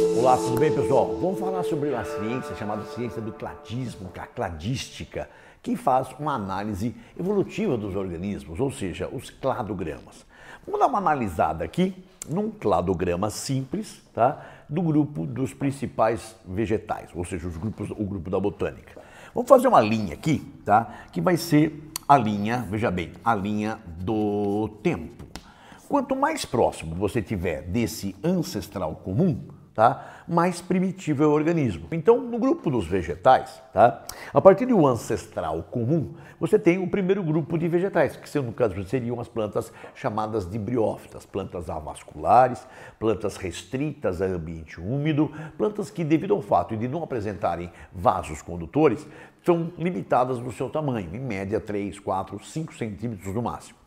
Olá, tudo bem pessoal? Vamos falar sobre uma ciência chamada ciência do cladismo, é a cladística, que faz uma análise evolutiva dos organismos, ou seja, os cladogramas. Vamos dar uma analisada aqui num cladograma simples, tá? Do grupo dos principais vegetais, ou seja, os grupos, o grupo da botânica. Vamos fazer uma linha aqui, tá? Que vai ser a linha, veja bem, a linha do tempo. Quanto mais próximo você tiver desse ancestral comum, tá? mais primitivo é o organismo. Então, no grupo dos vegetais, tá? a partir do ancestral comum, você tem o primeiro grupo de vegetais, que no caso seriam as plantas chamadas de briófitas, plantas avasculares, plantas restritas a ambiente úmido, plantas que, devido ao fato de não apresentarem vasos condutores, são limitadas no seu tamanho, em média 3, 4, 5 centímetros no máximo.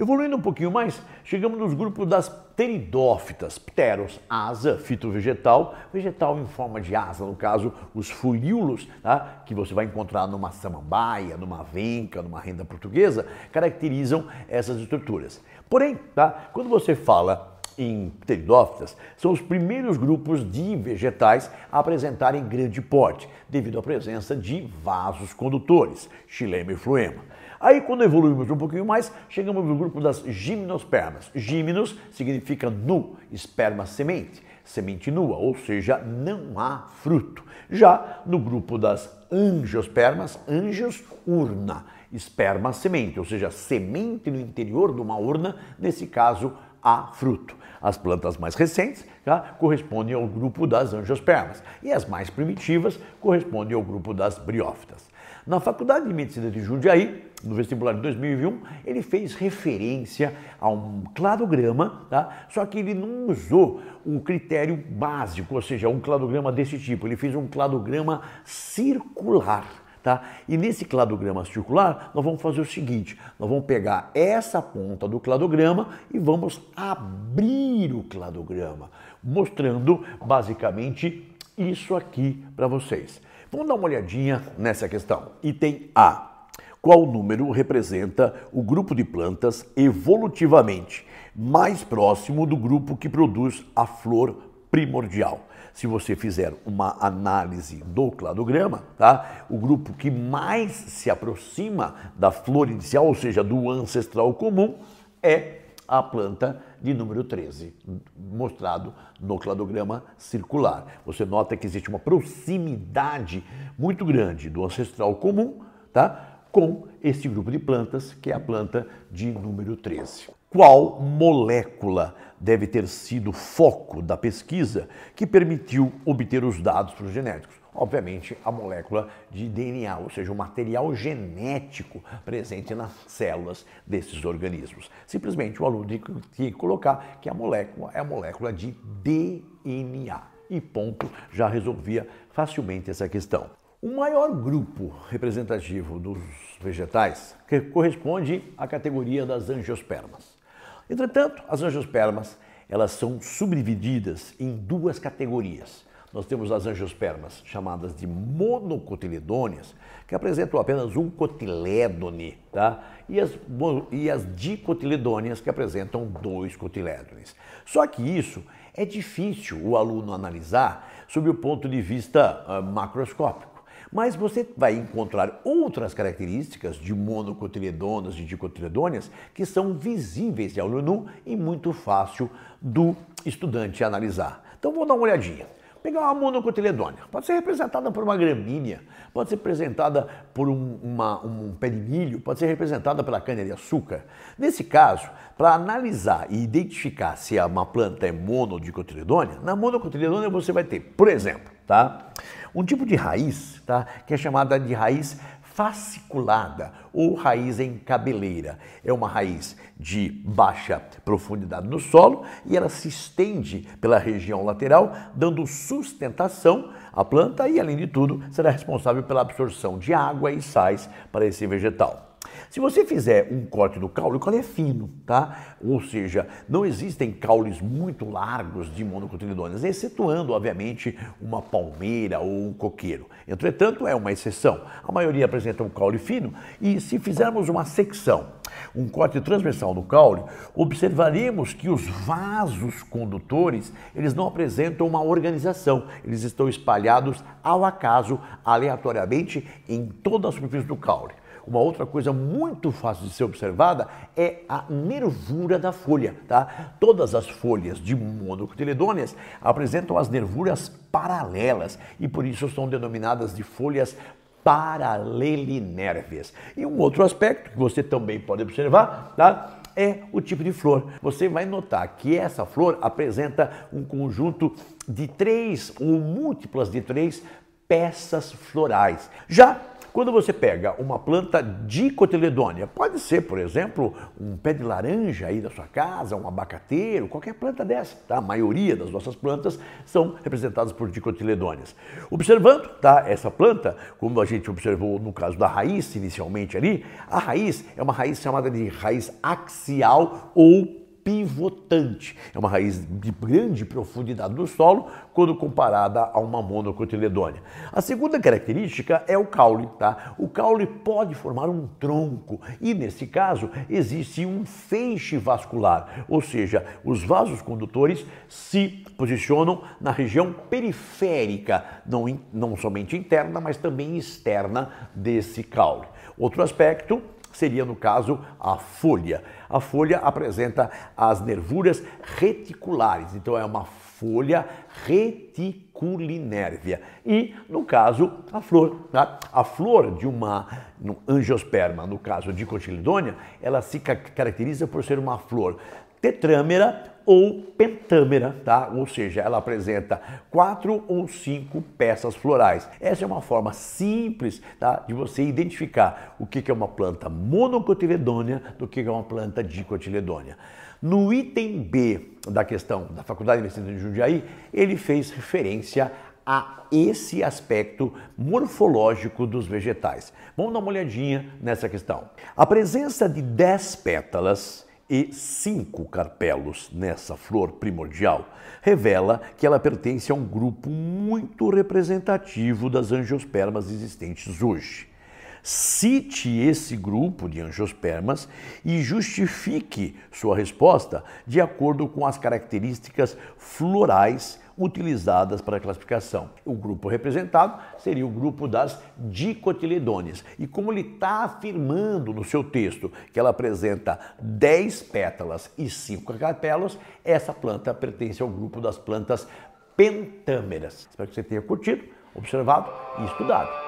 Evoluindo um pouquinho mais, chegamos nos grupos das pteridófitas, pteros, asa, fito vegetal em forma de asa, no caso, os folíolos, tá? que você vai encontrar numa samambaia, numa venca, numa renda portuguesa, caracterizam essas estruturas. Porém, tá? quando você fala em pteridófitas, são os primeiros grupos de vegetais a apresentarem grande porte, devido à presença de vasos condutores, xilema e fluema. Aí, quando evoluímos um pouquinho mais, chegamos no grupo das gimnospermas. Gimnos significa nu, esperma semente, semente nua, ou seja, não há fruto. Já no grupo das angiospermas, angios urna, esperma semente, ou seja, semente no interior de uma urna, nesse caso, há fruto. As plantas mais recentes tá, correspondem ao grupo das angiospermas e as mais primitivas correspondem ao grupo das briófitas. Na Faculdade de Medicina de Jundiaí, no vestibular de 2001, ele fez referência a um cladograma, tá? só que ele não usou o critério básico, ou seja, um cladograma desse tipo, ele fez um cladograma circular. Tá? E nesse cladograma circular, nós vamos fazer o seguinte: nós vamos pegar essa ponta do cladograma e vamos abrir o cladograma, mostrando basicamente isso aqui para vocês. Vamos dar uma olhadinha nessa questão. Item A qual número representa o grupo de plantas evolutivamente mais próximo do grupo que produz a flor primordial. Se você fizer uma análise do cladograma, tá? o grupo que mais se aproxima da flor inicial, ou seja, do ancestral comum, é a planta de número 13, mostrado no cladograma circular. Você nota que existe uma proximidade muito grande do ancestral comum, tá? com esse grupo de plantas, que é a planta de número 13. Qual molécula deve ter sido foco da pesquisa que permitiu obter os dados para os genéticos? Obviamente, a molécula de DNA, ou seja, o material genético presente nas células desses organismos. Simplesmente o aluno tinha que colocar que a molécula é a molécula de DNA. E ponto, já resolvia facilmente essa questão. O maior grupo representativo dos vegetais que corresponde à categoria das angiospermas. Entretanto, as angiospermas elas são subdivididas em duas categorias. Nós temos as angiospermas chamadas de monocotiledôneas, que apresentam apenas um cotilédone, tá? E as, e as dicotiledôneas, que apresentam dois cotilédones. Só que isso é difícil o aluno analisar sob o ponto de vista uh, macroscópico. Mas você vai encontrar outras características de monocotiledonas, e dicotiledôneas, que são visíveis de olho nu e muito fácil do estudante analisar. Então vou dar uma olhadinha. Pegar uma monocotiledônia, pode ser representada por uma gramínea, pode ser representada por um, uma, um pé de milho, pode ser representada pela cana-de-açúcar. Nesse caso, para analisar e identificar se é uma planta é monodicotiledônia, ou dicotiledônia, na monocotiledônia você vai ter, por exemplo, tá? Um tipo de raiz, tá? que é chamada de raiz fasciculada ou raiz em cabeleira. É uma raiz de baixa profundidade no solo e ela se estende pela região lateral, dando sustentação à planta e, além de tudo, será responsável pela absorção de água e sais para esse vegetal. Se você fizer um corte do caule, o caule é fino, tá? Ou seja, não existem caules muito largos de monocotiledôneas, excetuando, obviamente, uma palmeira ou um coqueiro. Entretanto, é uma exceção. A maioria apresenta um caule fino e se fizermos uma secção, um corte transversal no caule, observaremos que os vasos condutores, eles não apresentam uma organização, eles estão espalhados ao acaso, aleatoriamente, em toda a superfície do caule. Uma outra coisa muito fácil de ser observada é a nervura da folha, tá? Todas as folhas de monocotiledôneas apresentam as nervuras paralelas e por isso são denominadas de folhas paralelinerves. E um outro aspecto que você também pode observar, tá? é o tipo de flor. Você vai notar que essa flor apresenta um conjunto de três ou múltiplas de três peças florais. Já quando você pega uma planta dicotiledônea, pode ser, por exemplo, um pé de laranja aí da sua casa, um abacateiro, qualquer planta dessa, tá? A maioria das nossas plantas são representadas por dicotiledôneas. Observando, tá, essa planta, como a gente observou no caso da raiz inicialmente ali, a raiz é uma raiz chamada de raiz axial ou pivotante. É uma raiz de grande profundidade do solo quando comparada a uma monocotiledônia. A segunda característica é o caule. Tá? O caule pode formar um tronco e, nesse caso, existe um feixe vascular, ou seja, os vasos condutores se posicionam na região periférica, não, in, não somente interna, mas também externa desse caule. Outro aspecto seria, no caso, a folha. A folha apresenta as nervuras reticulares, então é uma folha reticulinérvia. E, no caso, a flor. Tá? A flor de uma angiosperma, no caso de cotilidônia, ela se caracteriza por ser uma flor tetrâmera ou pentâmera, tá? Ou seja, ela apresenta quatro ou cinco peças florais. Essa é uma forma simples tá? de você identificar o que é uma planta monocotiledônia do que é uma planta dicotiledônia. No item B da questão da Faculdade de Medicina de Jundiaí, ele fez referência a esse aspecto morfológico dos vegetais. Vamos dar uma olhadinha nessa questão. A presença de 10 pétalas e cinco carpelos nessa flor primordial, revela que ela pertence a um grupo muito representativo das angiospermas existentes hoje. Cite esse grupo de angiospermas e justifique sua resposta de acordo com as características florais utilizadas para a classificação. O grupo representado seria o grupo das dicotiledones. E como ele está afirmando no seu texto que ela apresenta 10 pétalas e 5 carpelos, essa planta pertence ao grupo das plantas pentâmeras. Espero que você tenha curtido, observado e estudado.